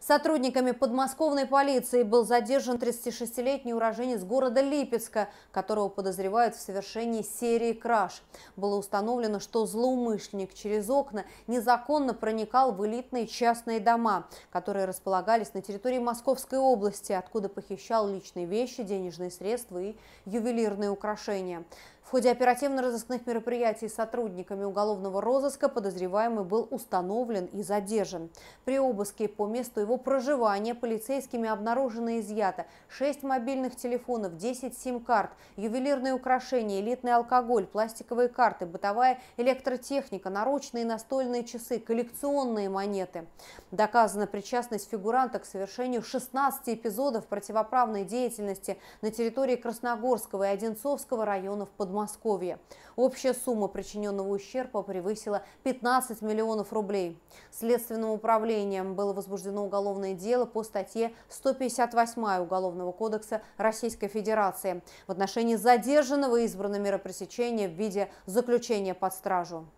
Сотрудниками подмосковной полиции был задержан 36-летний уроженец города Липецка, которого подозревают в совершении серии краж. Было установлено, что злоумышленник через окна незаконно проникал в элитные частные дома, которые располагались на территории Московской области, откуда похищал личные вещи, денежные средства и ювелирные украшения. В ходе оперативно-розыскных мероприятий сотрудниками уголовного розыска подозреваемый был установлен и задержан. При обыске по месту его его проживания полицейскими обнаружено и изъято 6 мобильных телефонов, 10 сим-карт, ювелирные украшения, элитный алкоголь, пластиковые карты, бытовая электротехника, наручные настольные часы, коллекционные монеты. Доказана причастность фигуранта к совершению 16 эпизодов противоправной деятельности на территории Красногорского и Одинцовского районов Подмосковья. Общая сумма причиненного ущерба превысила 15 миллионов рублей. Следственным управлением было возбуждено уголовное уголовное дело по статье 158 Уголовного кодекса Российской Федерации. В отношении задержанного избрано мера пресечения в виде заключения под стражу.